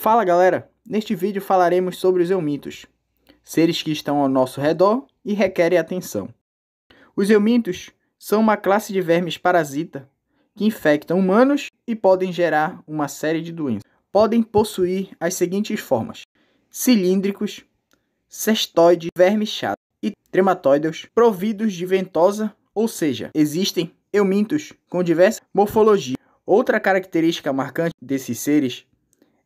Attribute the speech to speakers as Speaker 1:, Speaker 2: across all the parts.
Speaker 1: Fala galera! Neste vídeo falaremos sobre os eumintos, seres que estão ao nosso redor e requerem atenção. Os eumintos são uma classe de vermes parasita que infectam humanos e podem gerar uma série de doenças. Podem possuir as seguintes formas: cilíndricos, cestoides, vermes chato e trematoides, providos de ventosa, ou seja, existem eumintos com diversa morfologia. Outra característica marcante desses seres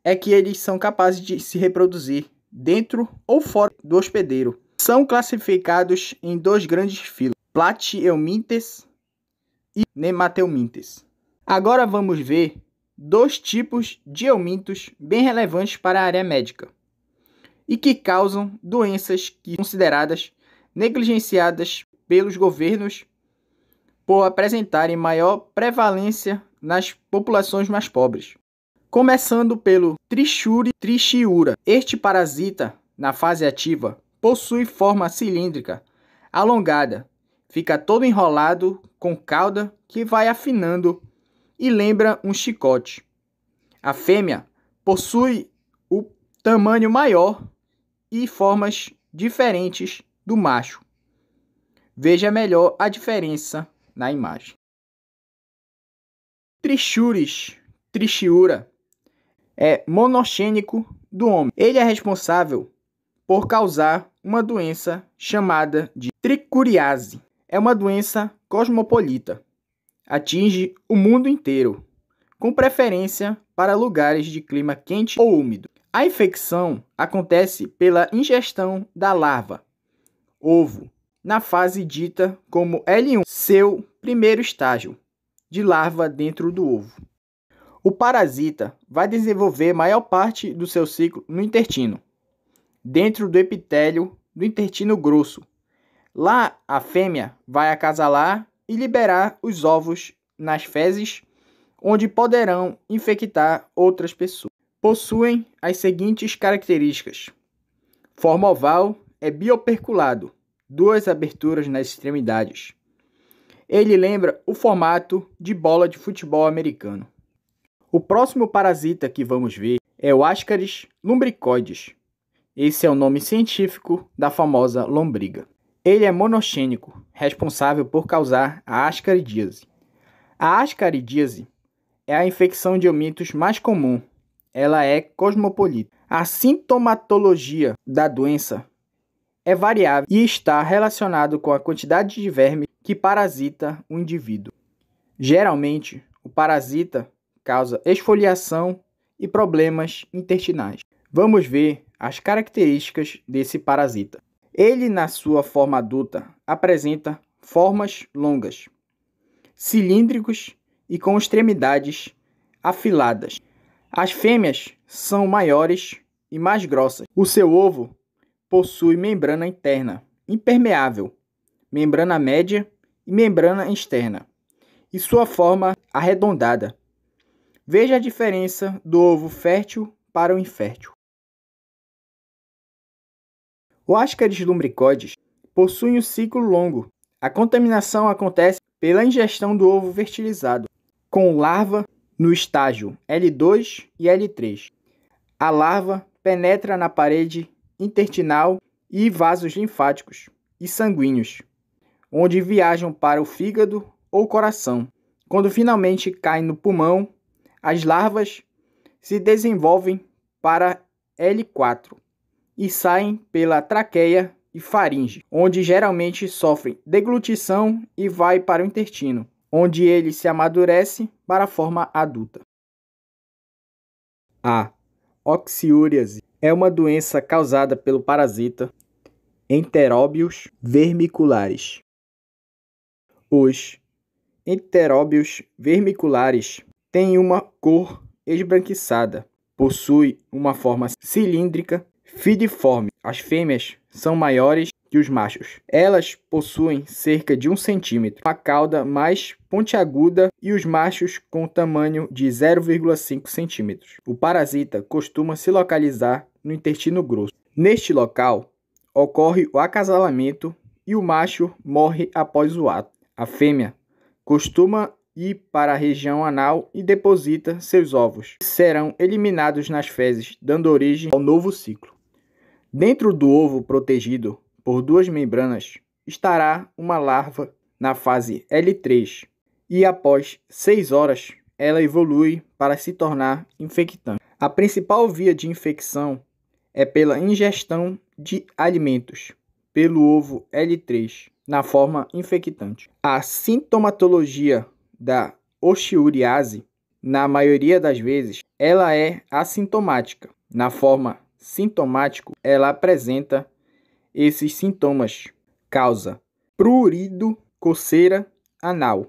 Speaker 1: é que eles são capazes de se reproduzir dentro ou fora do hospedeiro. São classificados em dois grandes filos, Plateumintes e Nemateumintes. Agora vamos ver dois tipos de eumintos bem relevantes para a área médica e que causam doenças que consideradas negligenciadas pelos governos por apresentarem maior prevalência nas populações mais pobres. Começando pelo Trichuri trichiura. Este parasita, na fase ativa, possui forma cilíndrica, alongada, fica todo enrolado com cauda que vai afinando e lembra um chicote. A fêmea possui o tamanho maior e formas diferentes do macho. Veja melhor a diferença na imagem. Trichuris, trichiura, é monogênico do homem. Ele é responsável por causar uma doença chamada de tricuriase. É uma doença cosmopolita. Atinge o mundo inteiro, com preferência para lugares de clima quente ou úmido. A infecção acontece pela ingestão da larva, ovo, na fase dita como L1, seu primeiro estágio de larva dentro do ovo. O parasita vai desenvolver maior parte do seu ciclo no intestino, dentro do epitélio do intestino grosso. Lá, a fêmea vai acasalar e liberar os ovos nas fezes, onde poderão infectar outras pessoas. Possuem as seguintes características: forma oval, é bioperculado, duas aberturas nas extremidades. Ele lembra o formato de bola de futebol americano. O próximo parasita que vamos ver é o Ascaris lumbricoides. Esse é o nome científico da famosa lombriga. Ele é monoxênico, responsável por causar a ascaridíase. A ascaridíase é a infecção de omitos mais comum. Ela é cosmopolita. A sintomatologia da doença é variável e está relacionado com a quantidade de verme que parasita o indivíduo. Geralmente, o parasita causa esfoliação e problemas intestinais. Vamos ver as características desse parasita. Ele, na sua forma adulta, apresenta formas longas, cilíndricos e com extremidades afiladas. As fêmeas são maiores e mais grossas. O seu ovo possui membrana interna impermeável, membrana média e membrana externa, e sua forma arredondada. Veja a diferença do ovo fértil para o infértil. O Ascaris lumbricoides possui um ciclo longo. A contaminação acontece pela ingestão do ovo fertilizado, com larva no estágio L2 e L3. A larva penetra na parede intestinal e vasos linfáticos e sanguíneos, onde viajam para o fígado ou coração, quando finalmente caem no pulmão as larvas se desenvolvem para L4 e saem pela traqueia e faringe, onde geralmente sofrem deglutição e vai para o intestino, onde ele se amadurece para a forma adulta. A oxiúriase é uma doença causada pelo parasita enteróbios vermiculares. Os enteróbios vermiculares tem uma cor esbranquiçada, possui uma forma cilíndrica, filiforme. As fêmeas são maiores que os machos. Elas possuem cerca de um centímetro, a cauda mais pontiaguda e os machos com tamanho de 0,5 centímetros. O parasita costuma se localizar no intestino grosso. Neste local ocorre o acasalamento e o macho morre após o ato. A fêmea costuma e para a região anal e deposita seus ovos, que serão eliminados nas fezes, dando origem ao novo ciclo. Dentro do ovo protegido por duas membranas estará uma larva na fase L3 e após 6 horas ela evolui para se tornar infectante. A principal via de infecção é pela ingestão de alimentos pelo ovo L3 na forma infectante. A sintomatologia da oxiuriase, na maioria das vezes, ela é assintomática. Na forma sintomático, ela apresenta esses sintomas: causa prurido, coceira anal,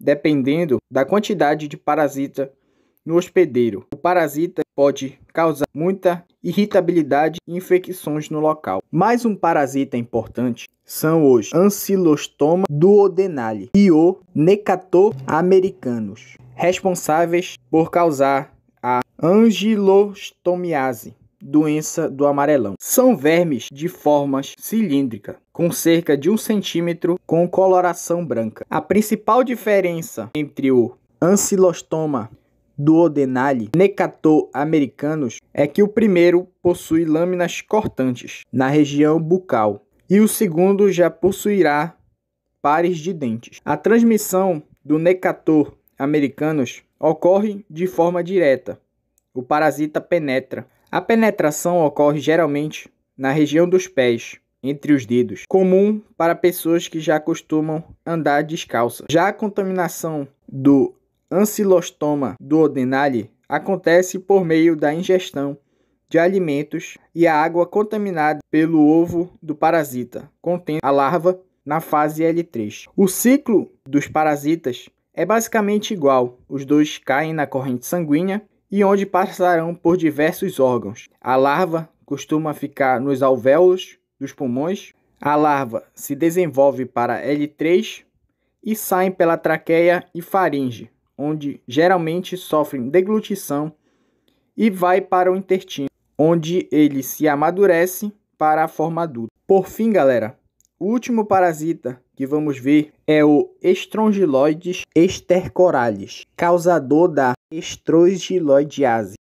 Speaker 1: dependendo da quantidade de parasita no hospedeiro. O parasita pode causar muita irritabilidade e infecções no local. Mais um parasita importante são os Ancylostoma duodenale e o Necator americanos, responsáveis por causar a angilostomiase, doença do amarelão. São vermes de forma cilíndrica, com cerca de um centímetro, com coloração branca. A principal diferença entre o Ancylostoma duodenale necato-americanos é que o primeiro possui lâminas cortantes na região bucal e o segundo já possuirá pares de dentes. A transmissão do necator americanos ocorre de forma direta. O parasita penetra. A penetração ocorre geralmente na região dos pés, entre os dedos, comum para pessoas que já costumam andar descalça. Já a contaminação do ancilostoma do Odenale acontece por meio da ingestão de alimentos e a água contaminada pelo ovo do parasita, contendo a larva na fase L3. O ciclo dos parasitas é basicamente igual, os dois caem na corrente sanguínea e onde passarão por diversos órgãos. A larva costuma ficar nos alvéolos dos pulmões, a larva se desenvolve para L3 e saem pela traqueia e faringe onde geralmente sofrem deglutição, e vai para o intestino, onde ele se amadurece para a forma adulta. Por fim, galera, o último parasita que vamos ver é o Estrongiloides estercoralis, causador da estrogiloidiase.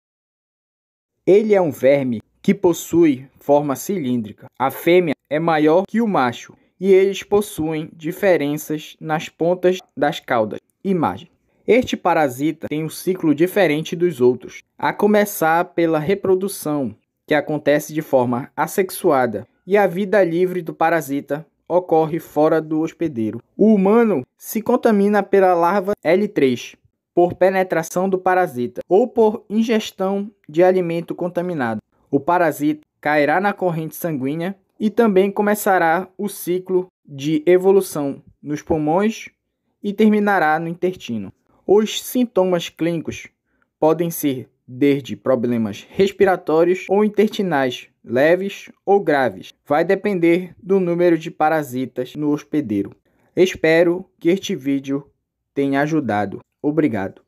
Speaker 1: Ele é um verme que possui forma cilíndrica. A fêmea é maior que o macho e eles possuem diferenças nas pontas das caudas. Imagem. Este parasita tem um ciclo diferente dos outros, a começar pela reprodução, que acontece de forma assexuada, e a vida livre do parasita ocorre fora do hospedeiro. O humano se contamina pela larva L3, por penetração do parasita ou por ingestão de alimento contaminado. O parasita cairá na corrente sanguínea e também começará o ciclo de evolução nos pulmões e terminará no intestino. Os sintomas clínicos podem ser desde problemas respiratórios ou intestinais leves ou graves. Vai depender do número de parasitas no hospedeiro. Espero que este vídeo tenha ajudado. Obrigado.